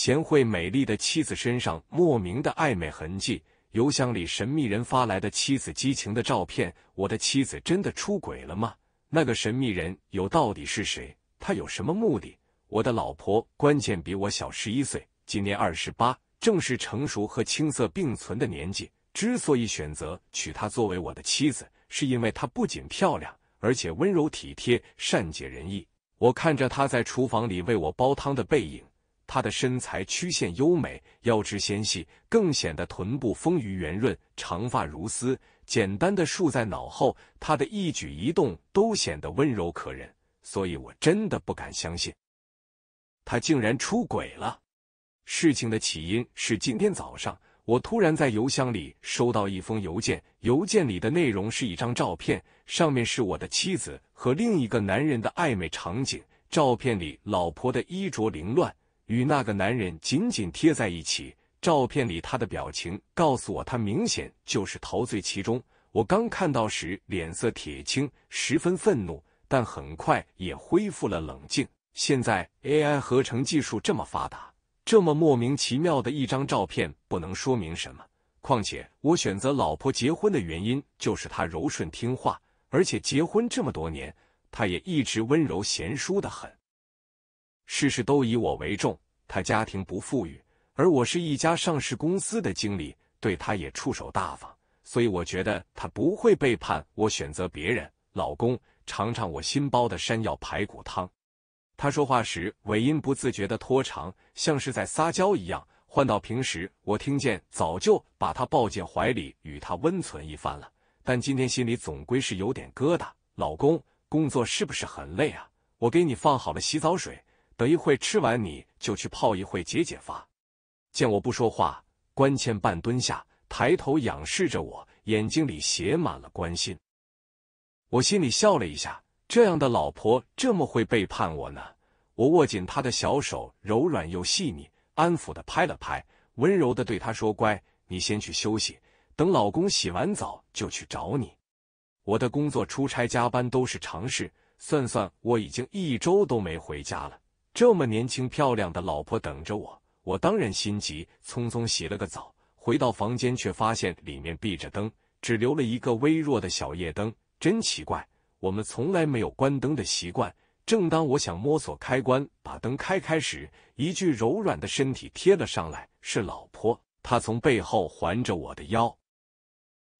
贤惠美丽的妻子身上莫名的暧昧痕迹，邮箱里神秘人发来的妻子激情的照片。我的妻子真的出轨了吗？那个神秘人有到底是谁？他有什么目的？我的老婆关键比我小十一岁，今年二十八，正是成熟和青涩并存的年纪。之所以选择娶她作为我的妻子，是因为她不仅漂亮，而且温柔体贴、善解人意。我看着她在厨房里为我煲汤的背影。她的身材曲线优美，腰肢纤细，更显得臀部丰腴圆润。长发如丝，简单的束在脑后。她的一举一动都显得温柔可人，所以我真的不敢相信，他竟然出轨了。事情的起因是今天早上，我突然在邮箱里收到一封邮件，邮件里的内容是一张照片，上面是我的妻子和另一个男人的暧昧场景。照片里，老婆的衣着凌乱。与那个男人紧紧贴在一起，照片里他的表情告诉我，他明显就是陶醉其中。我刚看到时脸色铁青，十分愤怒，但很快也恢复了冷静。现在 AI 合成技术这么发达，这么莫名其妙的一张照片不能说明什么。况且我选择老婆结婚的原因就是她柔顺听话，而且结婚这么多年，她也一直温柔贤淑的很。事事都以我为重，他家庭不富裕，而我是一家上市公司的经理，对他也出手大方，所以我觉得他不会背叛我，选择别人。老公，尝尝我新煲的山药排骨汤。他说话时尾音不自觉的拖长，像是在撒娇一样。换到平时，我听见早就把他抱进怀里，与他温存一番了。但今天心里总归是有点疙瘩。老公，工作是不是很累啊？我给你放好了洗澡水。等一会吃完，你就去泡一会解解乏。见我不说话，关倩半蹲下，抬头仰视着我，眼睛里写满了关心。我心里笑了一下，这样的老婆这么会背叛我呢？我握紧她的小手，柔软又细腻，安抚的拍了拍，温柔的对她说：“乖，你先去休息，等老公洗完澡就去找你。”我的工作出差加班都是常事，算算我已经一周都没回家了。这么年轻漂亮的老婆等着我，我当然心急，匆匆洗了个澡，回到房间，却发现里面闭着灯，只留了一个微弱的小夜灯，真奇怪，我们从来没有关灯的习惯。正当我想摸索开关把灯开开时，一具柔软的身体贴了上来，是老婆，她从背后环着我的腰，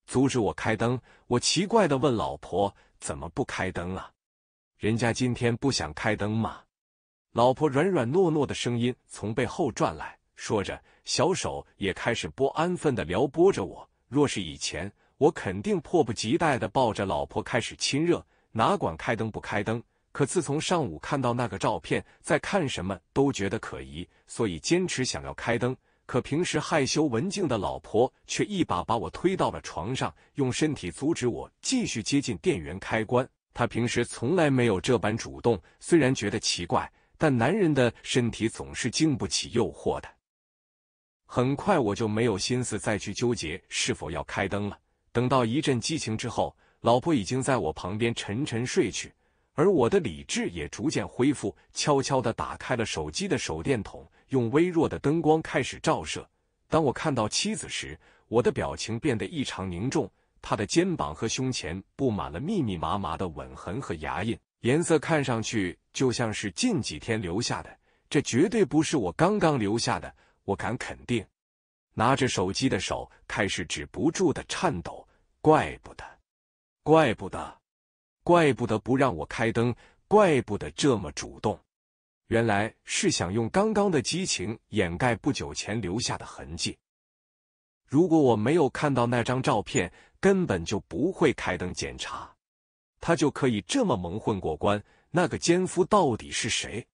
阻止我开灯。我奇怪的问老婆：“怎么不开灯了？人家今天不想开灯吗？”老婆软软糯糯的声音从背后转来，说着，小手也开始不安分的撩拨着我。若是以前，我肯定迫不及待的抱着老婆开始亲热，哪管开灯不开灯。可自从上午看到那个照片，在看什么都觉得可疑，所以坚持想要开灯。可平时害羞文静的老婆却一把把我推到了床上，用身体阻止我继续接近电源开关。她平时从来没有这般主动，虽然觉得奇怪。但男人的身体总是经不起诱惑的，很快我就没有心思再去纠结是否要开灯了。等到一阵激情之后，老婆已经在我旁边沉沉睡去，而我的理智也逐渐恢复，悄悄的打开了手机的手电筒，用微弱的灯光开始照射。当我看到妻子时，我的表情变得异常凝重，她的肩膀和胸前布满了密密麻麻的吻痕和牙印。颜色看上去就像是近几天留下的，这绝对不是我刚刚留下的，我敢肯定。拿着手机的手开始止不住的颤抖，怪不得，怪不得，怪不得不让我开灯，怪不得这么主动，原来是想用刚刚的激情掩盖不久前留下的痕迹。如果我没有看到那张照片，根本就不会开灯检查。他就可以这么蒙混过关？那个奸夫到底是谁？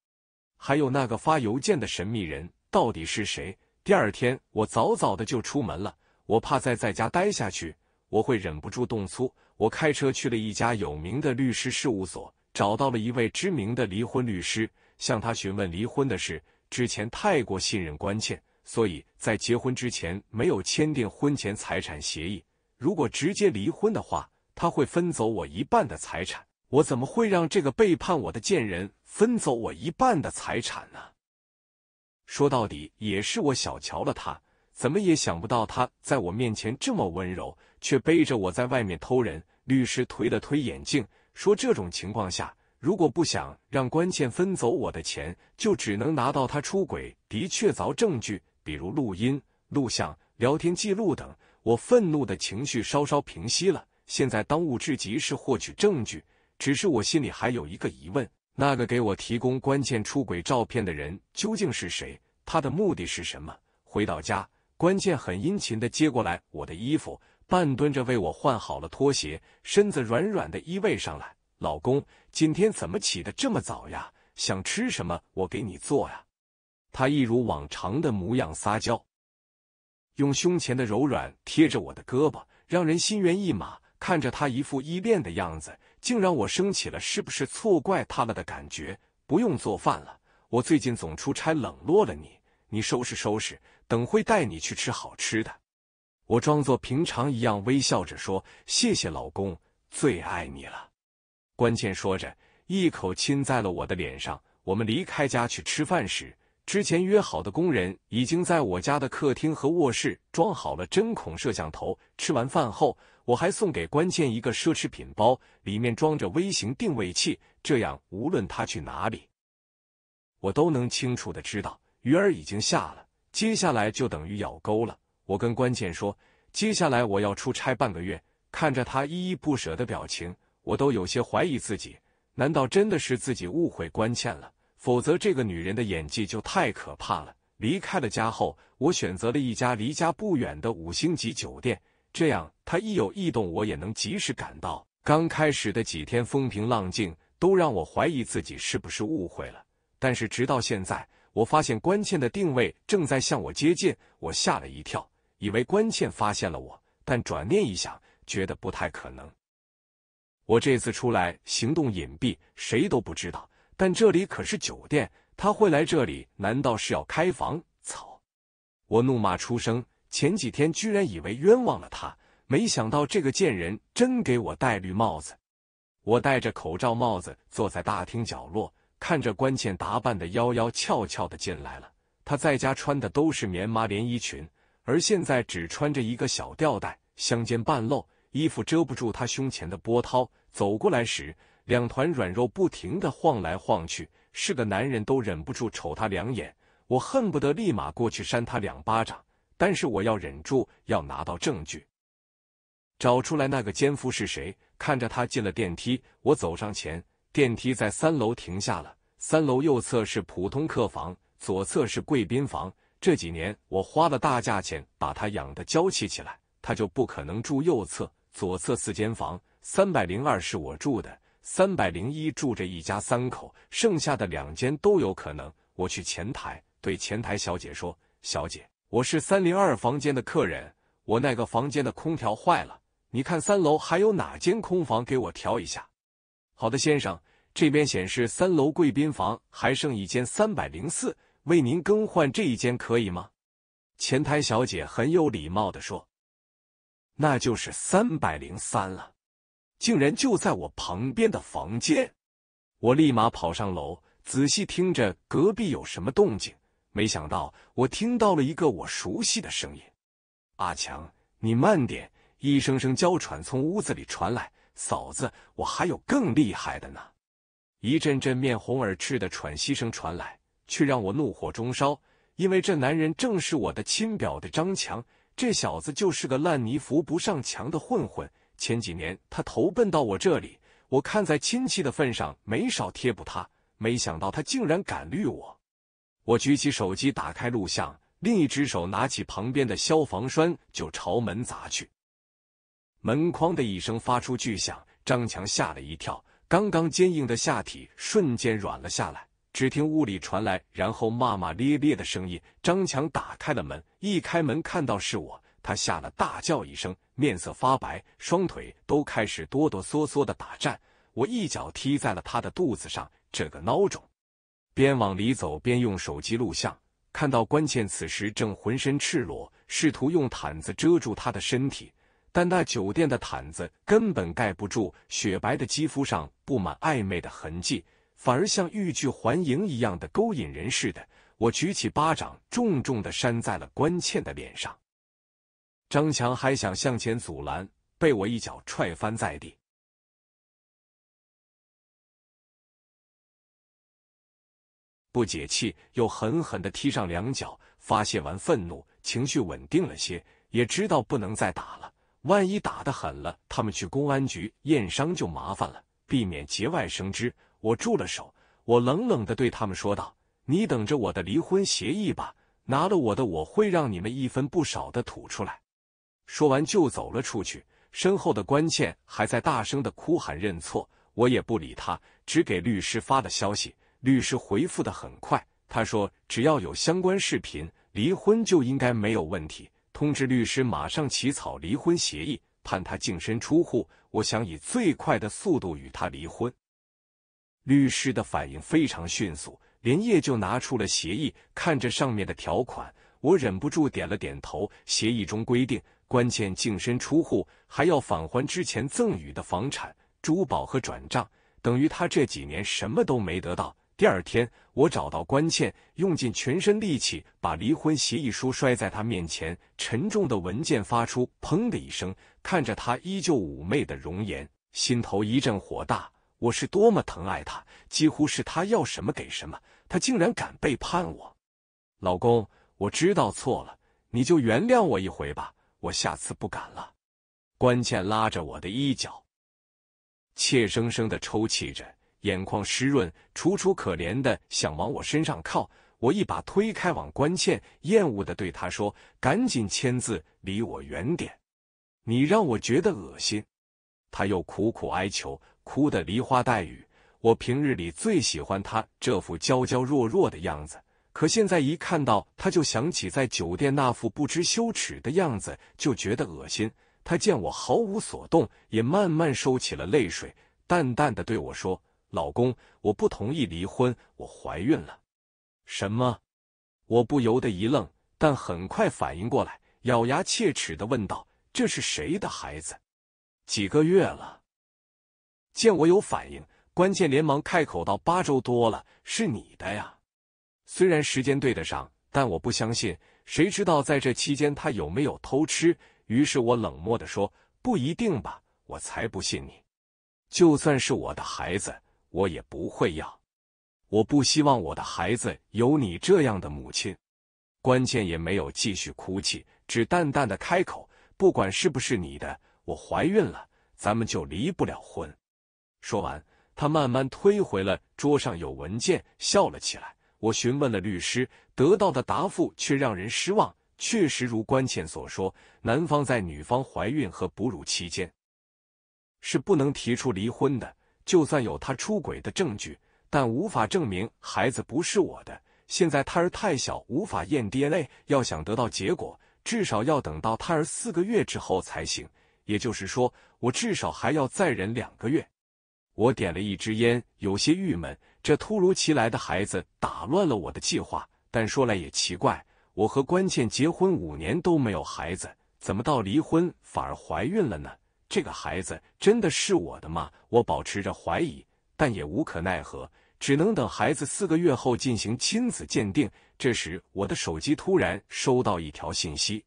还有那个发邮件的神秘人到底是谁？第二天，我早早的就出门了，我怕再在家待下去，我会忍不住动粗。我开车去了一家有名的律师事务所，找到了一位知名的离婚律师，向他询问离婚的事。之前太过信任关倩，所以在结婚之前没有签订婚前财产协议。如果直接离婚的话。他会分走我一半的财产，我怎么会让这个背叛我的贱人分走我一半的财产呢？说到底，也是我小瞧了他，怎么也想不到他在我面前这么温柔，却背着我在外面偷人。律师推了推眼镜，说：“这种情况下，如果不想让关倩分走我的钱，就只能拿到他出轨的确凿证据，比如录音、录像、聊天记录等。”我愤怒的情绪稍稍平息了。现在当务之急是获取证据，只是我心里还有一个疑问：那个给我提供关键出轨照片的人究竟是谁？他的目的是什么？回到家，关键很殷勤的接过来我的衣服，半蹲着为我换好了拖鞋，身子软软的依偎上来。老公，今天怎么起的这么早呀？想吃什么？我给你做呀。他一如往常的模样撒娇，用胸前的柔软贴着我的胳膊，让人心猿意马。看着他一副依恋的样子，竟让我生起了是不是错怪他了的感觉。不用做饭了，我最近总出差，冷落了你。你收拾收拾，等会带你去吃好吃的。我装作平常一样微笑着说：“谢谢老公，最爱你了。”关键说着，一口亲在了我的脸上。我们离开家去吃饭时。之前约好的工人已经在我家的客厅和卧室装好了针孔摄像头。吃完饭后，我还送给关倩一个奢侈品包，里面装着微型定位器，这样无论他去哪里，我都能清楚的知道鱼儿已经下了。接下来就等于咬钩了。我跟关键说，接下来我要出差半个月，看着他依依不舍的表情，我都有些怀疑自己，难道真的是自己误会关倩了？否则，这个女人的演技就太可怕了。离开了家后，我选择了一家离家不远的五星级酒店，这样她一有异动，我也能及时赶到。刚开始的几天风平浪静，都让我怀疑自己是不是误会了。但是直到现在，我发现关倩的定位正在向我接近，我吓了一跳，以为关倩发现了我，但转念一想，觉得不太可能。我这次出来行动隐蔽，谁都不知道。但这里可是酒店，他会来这里？难道是要开房？操！我怒骂出声。前几天居然以为冤枉了他，没想到这个贱人真给我戴绿帽子。我戴着口罩帽子，坐在大厅角落，看着关倩打扮的妖妖俏俏的进来了。他在家穿的都是棉麻连衣裙，而现在只穿着一个小吊带，香肩半露，衣服遮不住他胸前的波涛。走过来时。两团软肉不停的晃来晃去，是个男人都忍不住瞅他两眼。我恨不得立马过去扇他两巴掌，但是我要忍住，要拿到证据，找出来那个奸夫是谁。看着他进了电梯，我走上前。电梯在三楼停下了。三楼右侧是普通客房，左侧是贵宾房。这几年我花了大价钱把他养的娇气起来，他就不可能住右侧。左侧四间房，三百零二是我住的。三百零一住着一家三口，剩下的两间都有可能。我去前台，对前台小姐说：“小姐，我是三零二房间的客人，我那个房间的空调坏了，你看三楼还有哪间空房给我调一下？”“好的，先生，这边显示三楼贵宾房还剩一间三百零四，为您更换这一间可以吗？”前台小姐很有礼貌的说：“那就是三百零三了。”竟然就在我旁边的房间，我立马跑上楼，仔细听着隔壁有什么动静。没想到，我听到了一个我熟悉的声音：“阿强，你慢点！”一声声娇喘从屋子里传来。嫂子，我还有更厉害的呢！一阵阵面红耳赤的喘息声传来，却让我怒火中烧，因为这男人正是我的亲表的张强。这小子就是个烂泥扶不上墙的混混。前几年他投奔到我这里，我看在亲戚的份上没少贴补他。没想到他竟然敢绿我！我举起手机打开录像，另一只手拿起旁边的消防栓就朝门砸去。门哐的一声发出巨响，张强吓了一跳，刚刚坚硬的下体瞬间软了下来。只听屋里传来然后骂骂咧咧的声音。张强打开了门，一开门看到是我。他吓了，大叫一声，面色发白，双腿都开始哆哆嗦嗦的打颤。我一脚踢在了他的肚子上，这个孬种！边往里走边用手机录像，看到关倩此时正浑身赤裸，试图用毯子遮住她的身体，但那酒店的毯子根本盖不住，雪白的肌肤上布满暧昧的痕迹，反而像欲拒还迎一样的勾引人似的。我举起巴掌，重重的扇在了关倩的脸上。张强还想向前阻拦，被我一脚踹翻在地。不解气，又狠狠的踢上两脚，发泄完愤怒，情绪稳定了些，也知道不能再打了。万一打的狠了，他们去公安局验伤就麻烦了，避免节外生枝。我住了手，我冷冷的对他们说道：“你等着我的离婚协议吧，拿了我的，我会让你们一分不少的吐出来。”说完就走了出去，身后的关倩还在大声的哭喊认错，我也不理他，只给律师发了消息。律师回复的很快，他说只要有相关视频，离婚就应该没有问题。通知律师马上起草离婚协议，判他净身出户。我想以最快的速度与他离婚。律师的反应非常迅速，连夜就拿出了协议。看着上面的条款，我忍不住点了点头。协议中规定。关倩净身出户，还要返还之前赠予的房产、珠宝和转账，等于他这几年什么都没得到。第二天，我找到关倩，用尽全身力气把离婚协议书摔在她面前，沉重的文件发出“砰”的一声。看着她依旧妩媚的容颜，心头一阵火大。我是多么疼爱她，几乎是她要什么给什么，她竟然敢背叛我！老公，我知道错了，你就原谅我一回吧。我下次不敢了。关倩拉着我的衣角，怯生生的抽泣着，眼眶湿润，楚楚可怜的想往我身上靠。我一把推开，往关倩厌恶的对她说：“赶紧签字，离我远点，你让我觉得恶心。”她又苦苦哀求，哭得梨花带雨。我平日里最喜欢她这副娇娇弱弱的样子。可现在一看到他，就想起在酒店那副不知羞耻的样子，就觉得恶心。他见我毫无所动，也慢慢收起了泪水，淡淡的对我说：“老公，我不同意离婚，我怀孕了。”什么？我不由得一愣，但很快反应过来，咬牙切齿的问道：“这是谁的孩子？几个月了？”见我有反应，关键连忙开口道：“八周多了，是你的呀。”虽然时间对得上，但我不相信。谁知道在这期间他有没有偷吃？于是我冷漠的说：“不一定吧，我才不信你。就算是我的孩子，我也不会要。我不希望我的孩子有你这样的母亲。”关键也没有继续哭泣，只淡淡的开口：“不管是不是你的，我怀孕了，咱们就离不了婚。”说完，他慢慢推回了桌上有文件，笑了起来。我询问了律师，得到的答复却让人失望。确实如关倩所说，男方在女方怀孕和哺乳期间是不能提出离婚的。就算有他出轨的证据，但无法证明孩子不是我的。现在胎儿太小，无法验 DNA。要想得到结果，至少要等到胎儿四个月之后才行。也就是说，我至少还要再忍两个月。我点了一支烟，有些郁闷。这突如其来的孩子打乱了我的计划，但说来也奇怪，我和关倩结婚五年都没有孩子，怎么到离婚反而怀孕了呢？这个孩子真的是我的吗？我保持着怀疑，但也无可奈何，只能等孩子四个月后进行亲子鉴定。这时，我的手机突然收到一条信息，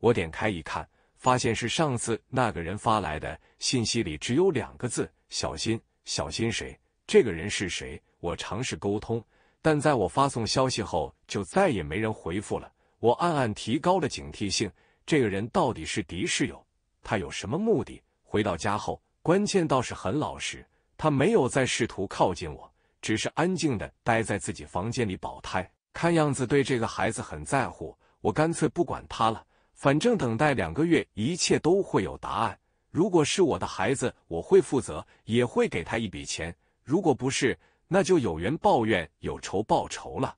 我点开一看，发现是上次那个人发来的，信息里只有两个字：“小心，小心谁。”这个人是谁？我尝试沟通，但在我发送消息后，就再也没人回复了。我暗暗提高了警惕性。这个人到底是敌是友？他有什么目的？回到家后，关键倒是很老实，他没有再试图靠近我，只是安静的待在自己房间里保胎。看样子对这个孩子很在乎。我干脆不管他了，反正等待两个月，一切都会有答案。如果是我的孩子，我会负责，也会给他一笔钱。如果不是，那就有缘抱怨，有仇报仇了。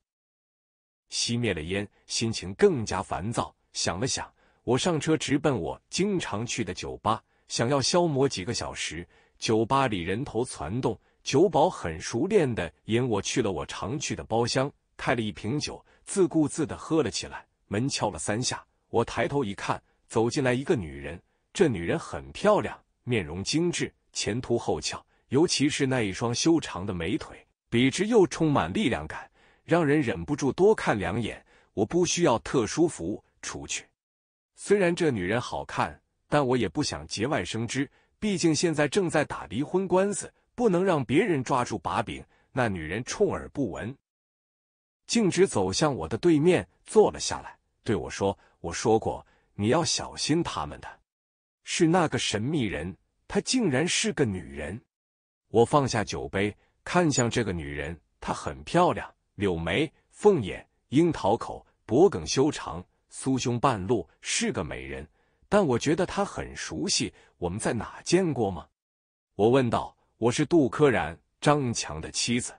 熄灭了烟，心情更加烦躁。想了想，我上车直奔我经常去的酒吧，想要消磨几个小时。酒吧里人头攒动，酒保很熟练的引我去了我常去的包厢，开了一瓶酒，自顾自的喝了起来。门敲了三下，我抬头一看，走进来一个女人。这女人很漂亮，面容精致，前凸后翘。尤其是那一双修长的美腿，笔直又充满力量感，让人忍不住多看两眼。我不需要特殊服务，出去。虽然这女人好看，但我也不想节外生枝，毕竟现在正在打离婚官司，不能让别人抓住把柄。那女人充耳不闻，径直走向我的对面，坐了下来，对我说：“我说过，你要小心他们。的，是那个神秘人，她竟然是个女人。”我放下酒杯，看向这个女人，她很漂亮，柳眉凤眼，樱桃口，脖梗修长，酥胸半露，是个美人。但我觉得她很熟悉，我们在哪见过吗？我问道。我是杜柯然，张强的妻子。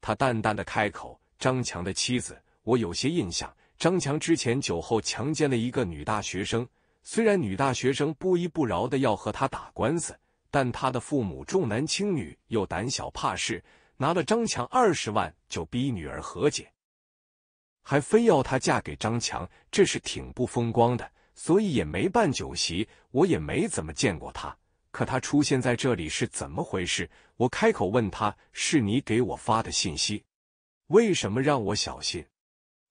他淡淡的开口：“张强的妻子，我有些印象。张强之前酒后强奸了一个女大学生，虽然女大学生不依不饶的要和他打官司。”但他的父母重男轻女，又胆小怕事，拿了张强二十万就逼女儿和解，还非要她嫁给张强，这是挺不风光的，所以也没办酒席，我也没怎么见过他。可他出现在这里是怎么回事？我开口问他是你给我发的信息，为什么让我小心？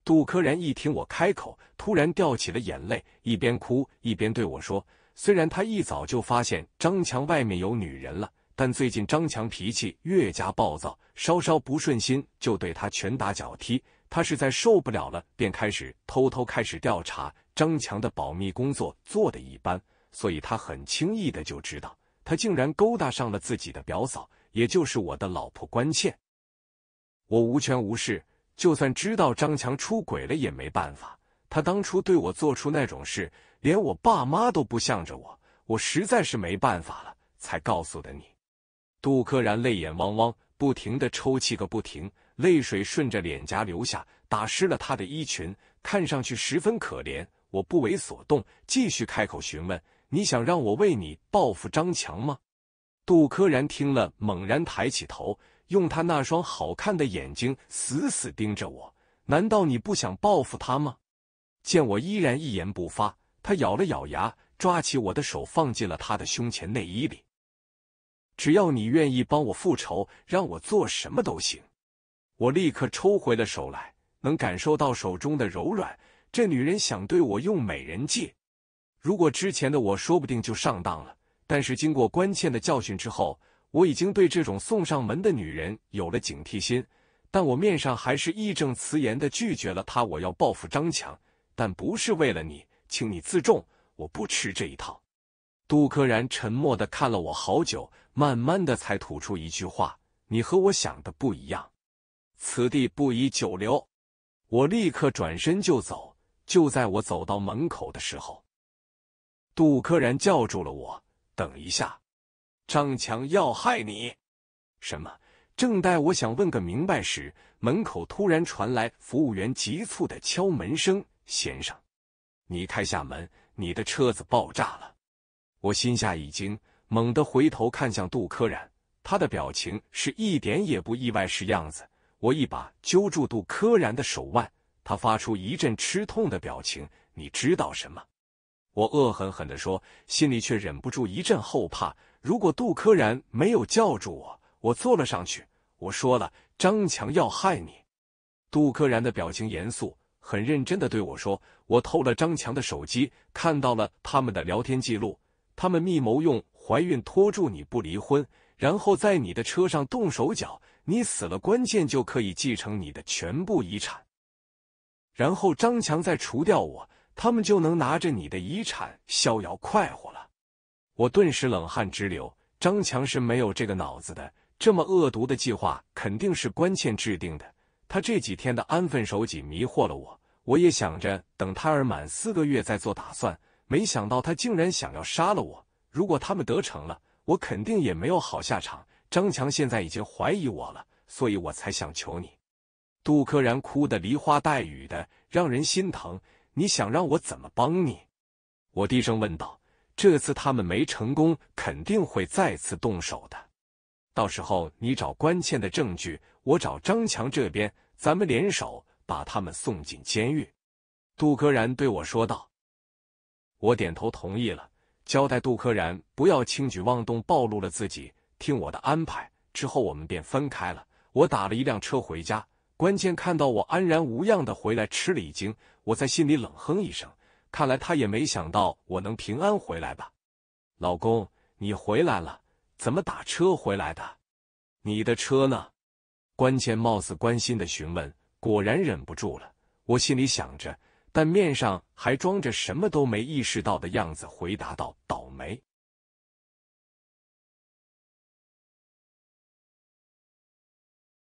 杜柯然一听我开口，突然掉起了眼泪，一边哭一边对我说。虽然他一早就发现张强外面有女人了，但最近张强脾气越加暴躁，稍稍不顺心就对他拳打脚踢。他实在受不了了，便开始偷偷开始调查张强的保密工作做的一般，所以他很轻易的就知道他竟然勾搭上了自己的表嫂，也就是我的老婆关倩。我无权无势，就算知道张强出轨了也没办法。他当初对我做出那种事。连我爸妈都不向着我，我实在是没办法了，才告诉的你。杜柯然泪眼汪汪，不停的抽泣个不停，泪水顺着脸颊流下，打湿了他的衣裙，看上去十分可怜。我不为所动，继续开口询问：“你想让我为你报复张强吗？”杜柯然听了，猛然抬起头，用他那双好看的眼睛死死盯着我：“难道你不想报复他吗？”见我依然一言不发。他咬了咬牙，抓起我的手放进了他的胸前内衣里。只要你愿意帮我复仇，让我做什么都行。我立刻抽回了手来，能感受到手中的柔软。这女人想对我用美人计，如果之前的我说不定就上当了。但是经过关倩的教训之后，我已经对这种送上门的女人有了警惕心。但我面上还是义正辞严的拒绝了她。我要报复张强，但不是为了你。请你自重，我不吃这一套。杜柯然沉默的看了我好久，慢慢的才吐出一句话：“你和我想的不一样，此地不宜久留。”我立刻转身就走。就在我走到门口的时候，杜柯然叫住了我：“等一下，张强要害你。”什么？正待我想问个明白时，门口突然传来服务员急促的敲门声：“先生。”你开下门，你的车子爆炸了。我心下一惊，猛地回头看向杜柯然，他的表情是一点也不意外是样子。我一把揪住杜柯然的手腕，他发出一阵吃痛的表情。你知道什么？我恶狠狠的说，心里却忍不住一阵后怕。如果杜柯然没有叫住我，我坐了上去。我说了，张强要害你。杜柯然的表情严肃。很认真的对我说：“我偷了张强的手机，看到了他们的聊天记录。他们密谋用怀孕拖住你不离婚，然后在你的车上动手脚。你死了，关键就可以继承你的全部遗产。然后张强再除掉我，他们就能拿着你的遗产逍遥快活了。”我顿时冷汗直流。张强是没有这个脑子的，这么恶毒的计划肯定是关倩制定的。他这几天的安分守己迷惑了我，我也想着等胎儿满四个月再做打算。没想到他竟然想要杀了我，如果他们得逞了，我肯定也没有好下场。张强现在已经怀疑我了，所以我才想求你。杜柯然哭得梨花带雨的，让人心疼。你想让我怎么帮你？我低声问道。这次他们没成功，肯定会再次动手的。到时候你找关键的证据。我找张强这边，咱们联手把他们送进监狱。”杜柯然对我说道。我点头同意了，交代杜柯然不要轻举妄动，暴露了自己，听我的安排。之后我们便分开了。我打了一辆车回家，关键看到我安然无恙的回来，吃了一惊。我在心里冷哼一声，看来他也没想到我能平安回来吧？老公，你回来了？怎么打车回来的？你的车呢？关倩貌似关心的询问，果然忍不住了。我心里想着，但面上还装着什么都没意识到的样子，回答道：“倒霉，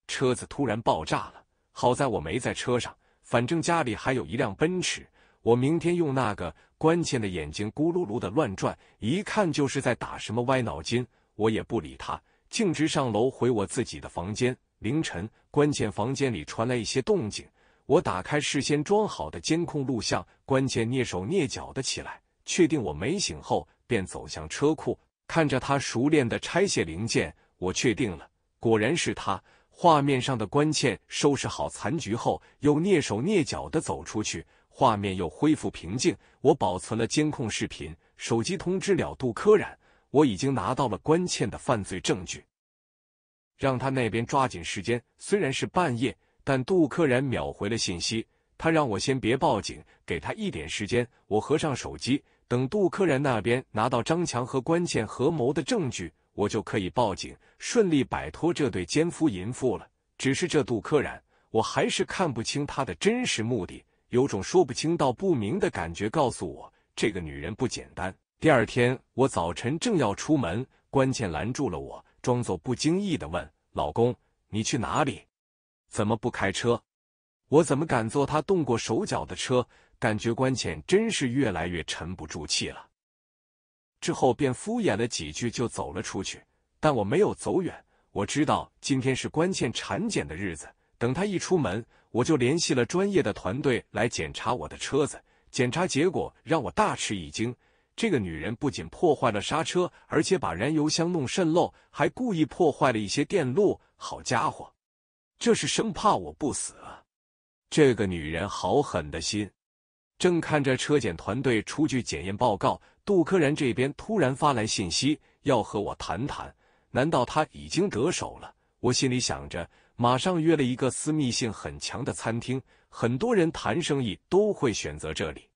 车子突然爆炸了。好在我没在车上，反正家里还有一辆奔驰，我明天用那个。”关键的眼睛咕噜噜的乱转，一看就是在打什么歪脑筋。我也不理他，径直上楼回我自己的房间。凌晨，关倩房间里传来一些动静，我打开事先装好的监控录像。关倩蹑手蹑脚的起来，确定我没醒后，便走向车库，看着他熟练的拆卸零件，我确定了，果然是他。画面上的关倩收拾好残局后，又蹑手蹑脚的走出去，画面又恢复平静。我保存了监控视频，手机通知了杜柯冉，我已经拿到了关倩的犯罪证据。让他那边抓紧时间。虽然是半夜，但杜克然秒回了信息。他让我先别报警，给他一点时间。我合上手机，等杜克然那边拿到张强和关倩合谋的证据，我就可以报警，顺利摆脱这对奸夫淫妇了。只是这杜克然，我还是看不清他的真实目的，有种说不清道不明的感觉，告诉我这个女人不简单。第二天我早晨正要出门，关键拦住了我。装作不经意的问：“老公，你去哪里？怎么不开车？我怎么敢坐他动过手脚的车？感觉关倩真是越来越沉不住气了。”之后便敷衍了几句就走了出去。但我没有走远，我知道今天是关倩产检的日子。等他一出门，我就联系了专业的团队来检查我的车子。检查结果让我大吃一惊。这个女人不仅破坏了刹车，而且把燃油箱弄渗漏，还故意破坏了一些电路。好家伙，这是生怕我不死啊！这个女人好狠的心。正看着车检团队出具检验报告，杜科然这边突然发来信息，要和我谈谈。难道他已经得手了？我心里想着，马上约了一个私密性很强的餐厅。很多人谈生意都会选择这里。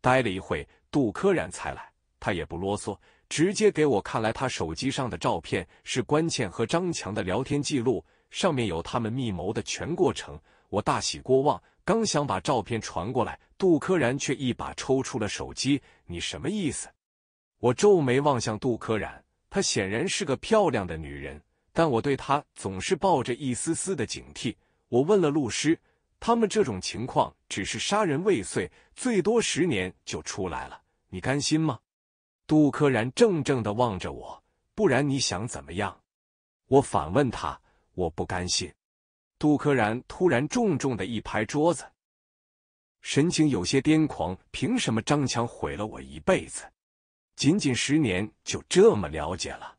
待了一会。杜柯然才来，他也不啰嗦，直接给我看来他手机上的照片，是关倩和张强的聊天记录，上面有他们密谋的全过程。我大喜过望，刚想把照片传过来，杜柯然却一把抽出了手机。你什么意思？我皱眉望向杜柯然，她显然是个漂亮的女人，但我对她总是抱着一丝丝的警惕。我问了律师，他们这种情况只是杀人未遂，最多十年就出来了。你甘心吗？杜柯然怔怔的望着我，不然你想怎么样？我反问他，我不甘心。杜柯然突然重重的一拍桌子，神情有些癫狂。凭什么张强毁了我一辈子？仅仅十年，就这么了解了？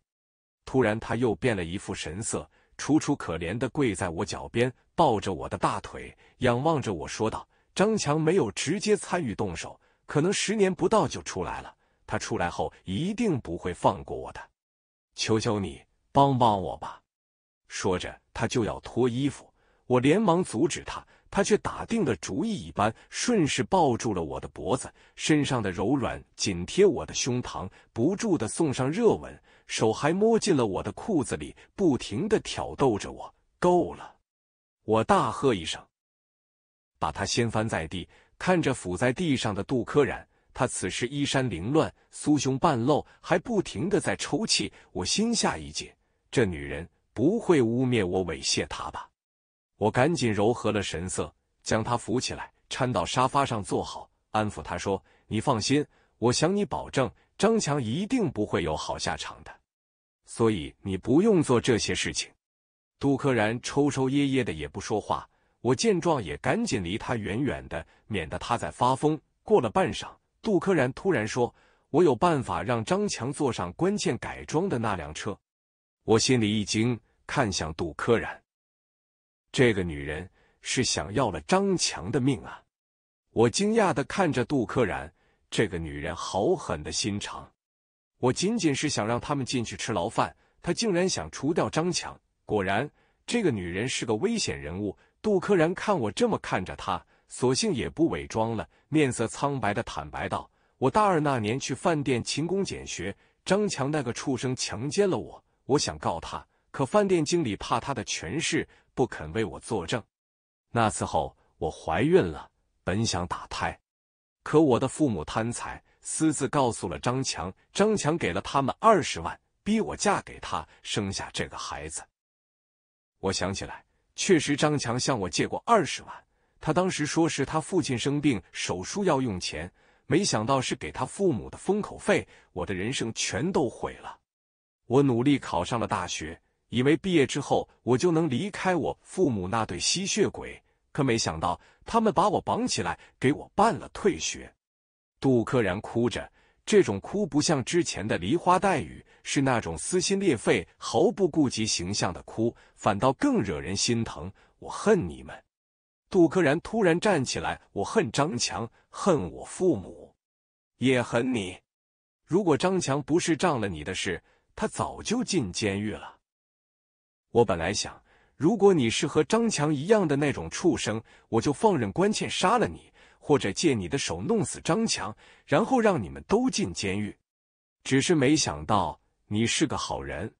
突然他又变了一副神色，楚楚可怜的跪在我脚边，抱着我的大腿，仰望着我说道：“张强没有直接参与动手。”可能十年不到就出来了，他出来后一定不会放过我的，求求你帮帮我吧！说着，他就要脱衣服，我连忙阻止他，他却打定了主意一般，顺势抱住了我的脖子，身上的柔软紧贴我的胸膛，不住的送上热吻，手还摸进了我的裤子里，不停的挑逗着我。够了！我大喝一声，把他掀翻在地。看着伏在地上的杜柯然，他此时衣衫凌乱，酥胸半露，还不停的在抽泣。我心下一紧，这女人不会污蔑我猥亵她吧？我赶紧柔和了神色，将她扶起来，搀到沙发上坐好，安抚她说：“你放心，我向你保证，张强一定不会有好下场的，所以你不用做这些事情。”杜柯然抽抽噎噎的，也不说话。我见状也赶紧离他远远的，免得他在发疯。过了半晌，杜柯然突然说：“我有办法让张强坐上关键改装的那辆车。”我心里一惊，看向杜柯然，这个女人是想要了张强的命啊！我惊讶的看着杜柯然，这个女人好狠的心肠。我仅仅是想让他们进去吃牢饭，她竟然想除掉张强。果然，这个女人是个危险人物。杜柯然看我这么看着他，索性也不伪装了，面色苍白的坦白道：“我大二那年去饭店勤工俭学，张强那个畜生强奸了我，我想告他，可饭店经理怕他的权势，不肯为我作证。那次后，我怀孕了，本想打胎，可我的父母贪财，私自告诉了张强，张强给了他们二十万，逼我嫁给他，生下这个孩子。我想起来。”确实，张强向我借过二十万，他当时说是他父亲生病手术要用钱，没想到是给他父母的封口费，我的人生全都毁了。我努力考上了大学，以为毕业之后我就能离开我父母那对吸血鬼，可没想到他们把我绑起来，给我办了退学。杜克然哭着。这种哭不像之前的梨花带雨，是那种撕心裂肺、毫不顾及形象的哭，反倒更惹人心疼。我恨你们！杜克然突然站起来，我恨张强，恨我父母，也恨你。如果张强不是仗了你的事，他早就进监狱了。我本来想，如果你是和张强一样的那种畜生，我就放任关倩杀了你。或者借你的手弄死张强，然后让你们都进监狱。只是没想到你是个好人。”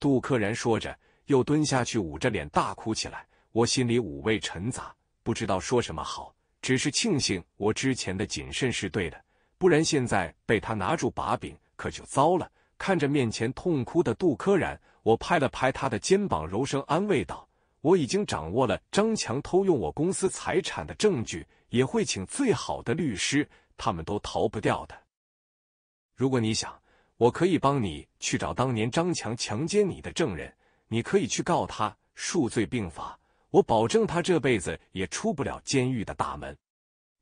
杜柯然说着，又蹲下去捂着脸大哭起来。我心里五味陈杂，不知道说什么好，只是庆幸我之前的谨慎是对的，不然现在被他拿住把柄，可就糟了。看着面前痛哭的杜柯然，我拍了拍他的肩膀，柔声安慰道：“我已经掌握了张强偷用我公司财产的证据。”也会请最好的律师，他们都逃不掉的。如果你想，我可以帮你去找当年张强强奸你的证人，你可以去告他，数罪并罚，我保证他这辈子也出不了监狱的大门。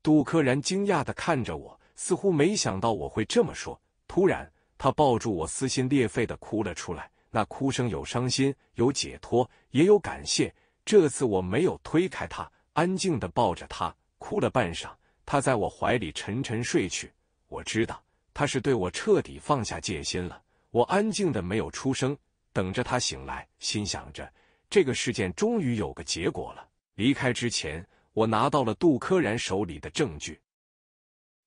杜柯然惊讶的看着我，似乎没想到我会这么说。突然，他抱住我，撕心裂肺的哭了出来，那哭声有伤心，有解脱，也有感谢。这次我没有推开他，安静的抱着他。哭了半晌，他在我怀里沉沉睡去。我知道他是对我彻底放下戒心了。我安静的没有出声，等着他醒来，心想着这个事件终于有个结果了。离开之前，我拿到了杜柯然手里的证据，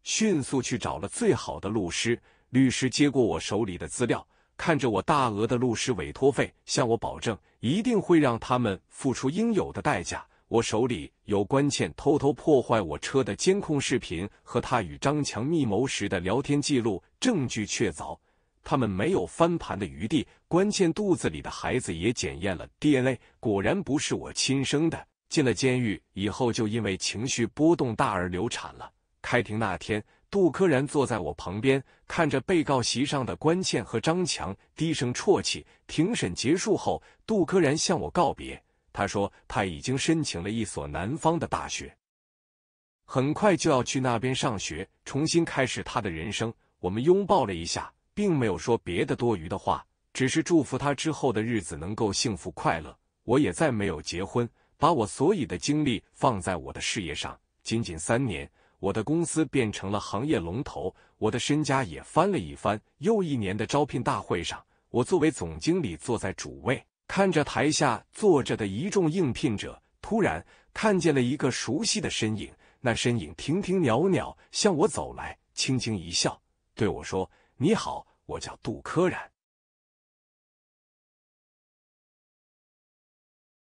迅速去找了最好的律师。律师接过我手里的资料，看着我大额的律师委托费，向我保证一定会让他们付出应有的代价。我手里有关倩偷偷破坏我车的监控视频和他与张强密谋时的聊天记录，证据确凿，他们没有翻盘的余地。关倩肚子里的孩子也检验了 DNA，果然不是我亲生的。进了监狱以后，就因为情绪波动大而流产了。开庭那天，杜柯然坐在我旁边，看着被告席上的关倩和张强，低声啜泣。庭审结束后，杜柯然向我告别。他说他已经申请了一所南方的大学，很快就要去那边上学，重新开始他的人生。我们拥抱了一下，并没有说别的多余的话，只是祝福他之后的日子能够幸福快乐。我也再没有结婚，把我所有的精力放在我的事业上。仅仅三年，我的公司变成了行业龙头，我的身家也翻了一番。又一年的招聘大会上，我作为总经理坐在主位。看着台下坐着的一众应聘者，突然看见了一个熟悉的身影，那身影亭亭袅袅向我走来，轻轻一笑，对我说：“你好，我叫杜柯然。”